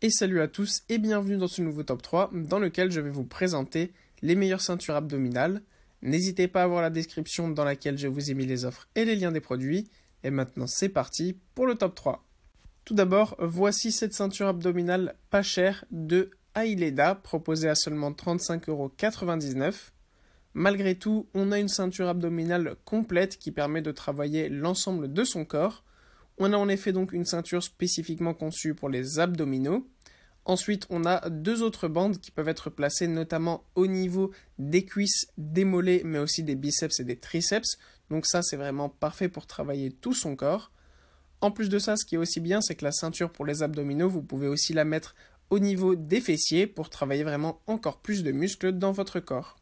Et salut à tous et bienvenue dans ce nouveau top 3 dans lequel je vais vous présenter les meilleures ceintures abdominales. N'hésitez pas à voir la description dans laquelle je vous ai mis les offres et les liens des produits. Et maintenant c'est parti pour le top 3. Tout d'abord, voici cette ceinture abdominale pas chère de Aileda proposée à seulement 35,99€. Malgré tout, on a une ceinture abdominale complète qui permet de travailler l'ensemble de son corps on a en effet donc une ceinture spécifiquement conçue pour les abdominaux. Ensuite, on a deux autres bandes qui peuvent être placées notamment au niveau des cuisses, des mollets, mais aussi des biceps et des triceps. Donc ça, c'est vraiment parfait pour travailler tout son corps. En plus de ça, ce qui est aussi bien, c'est que la ceinture pour les abdominaux, vous pouvez aussi la mettre au niveau des fessiers pour travailler vraiment encore plus de muscles dans votre corps.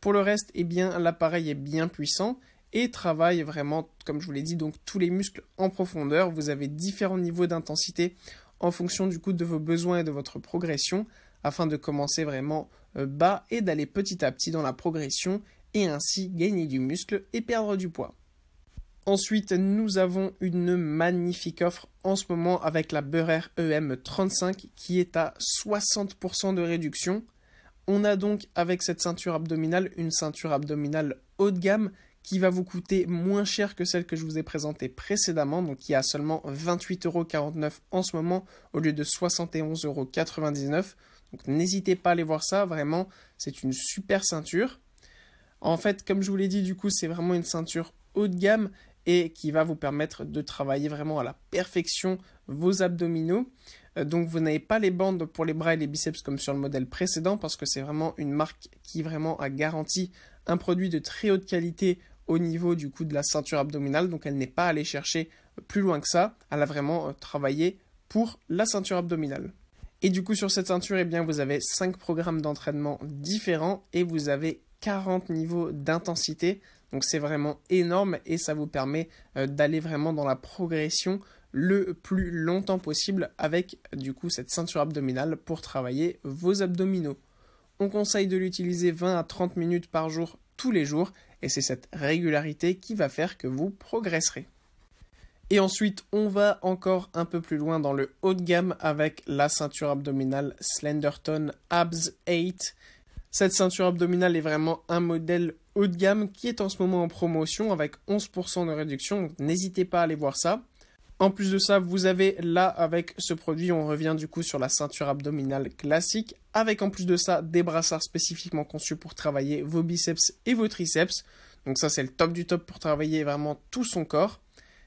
Pour le reste, eh bien, l'appareil est bien puissant et travaille vraiment, comme je vous l'ai dit, donc tous les muscles en profondeur. Vous avez différents niveaux d'intensité en fonction du coup de vos besoins et de votre progression afin de commencer vraiment euh, bas et d'aller petit à petit dans la progression et ainsi gagner du muscle et perdre du poids. Ensuite, nous avons une magnifique offre en ce moment avec la Beurre e EM35 qui est à 60% de réduction. On a donc avec cette ceinture abdominale une ceinture abdominale haut de gamme qui va vous coûter moins cher que celle que je vous ai présentée précédemment, donc qui a à seulement 28,49€ en ce moment au lieu de 71,99€. Donc n'hésitez pas à aller voir ça, vraiment c'est une super ceinture. En fait, comme je vous l'ai dit, du coup, c'est vraiment une ceinture haut de gamme et qui va vous permettre de travailler vraiment à la perfection vos abdominaux. Euh, donc vous n'avez pas les bandes pour les bras et les biceps comme sur le modèle précédent parce que c'est vraiment une marque qui vraiment a garanti un produit de très haute qualité au niveau du coup de la ceinture abdominale. Donc elle n'est pas allée chercher euh, plus loin que ça. Elle a vraiment euh, travaillé pour la ceinture abdominale. Et du coup sur cette ceinture, et eh bien, vous avez cinq programmes d'entraînement différents et vous avez 40 niveaux d'intensité. Donc c'est vraiment énorme et ça vous permet euh, d'aller vraiment dans la progression le plus longtemps possible avec du coup cette ceinture abdominale pour travailler vos abdominaux. On conseille de l'utiliser 20 à 30 minutes par jour tous les jours et c'est cette régularité qui va faire que vous progresserez. Et ensuite, on va encore un peu plus loin dans le haut de gamme avec la ceinture abdominale Slenderton Abs 8. Cette ceinture abdominale est vraiment un modèle haut de gamme qui est en ce moment en promotion avec 11% de réduction, n'hésitez pas à aller voir ça. En plus de ça, vous avez là avec ce produit, on revient du coup sur la ceinture abdominale classique, avec en plus de ça des brassards spécifiquement conçus pour travailler vos biceps et vos triceps. Donc ça c'est le top du top pour travailler vraiment tout son corps.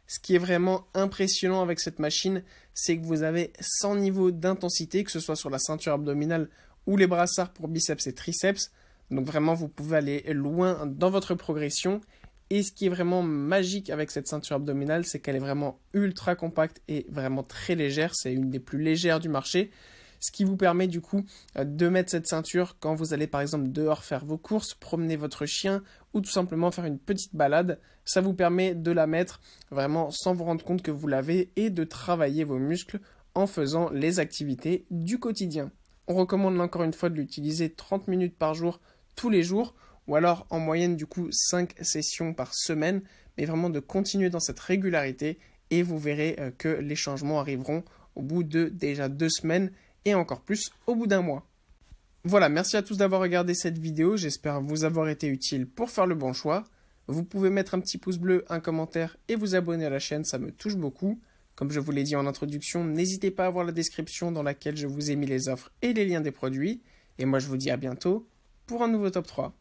Ce qui est vraiment impressionnant avec cette machine, c'est que vous avez 100 niveaux d'intensité, que ce soit sur la ceinture abdominale ou les brassards pour biceps et triceps. Donc vraiment, vous pouvez aller loin dans votre progression. Et ce qui est vraiment magique avec cette ceinture abdominale, c'est qu'elle est vraiment ultra compacte et vraiment très légère. C'est une des plus légères du marché. Ce qui vous permet du coup euh, de mettre cette ceinture quand vous allez par exemple dehors faire vos courses, promener votre chien ou tout simplement faire une petite balade. Ça vous permet de la mettre vraiment sans vous rendre compte que vous l'avez et de travailler vos muscles en faisant les activités du quotidien. On recommande encore une fois de l'utiliser 30 minutes par jour tous les jours ou alors en moyenne du coup 5 sessions par semaine, mais vraiment de continuer dans cette régularité et vous verrez euh, que les changements arriveront au bout de déjà 2 semaines et encore plus au bout d'un mois. Voilà, merci à tous d'avoir regardé cette vidéo, j'espère vous avoir été utile pour faire le bon choix. Vous pouvez mettre un petit pouce bleu, un commentaire et vous abonner à la chaîne, ça me touche beaucoup. Comme je vous l'ai dit en introduction, n'hésitez pas à voir la description dans laquelle je vous ai mis les offres et les liens des produits. Et moi je vous dis à bientôt pour un nouveau top 3.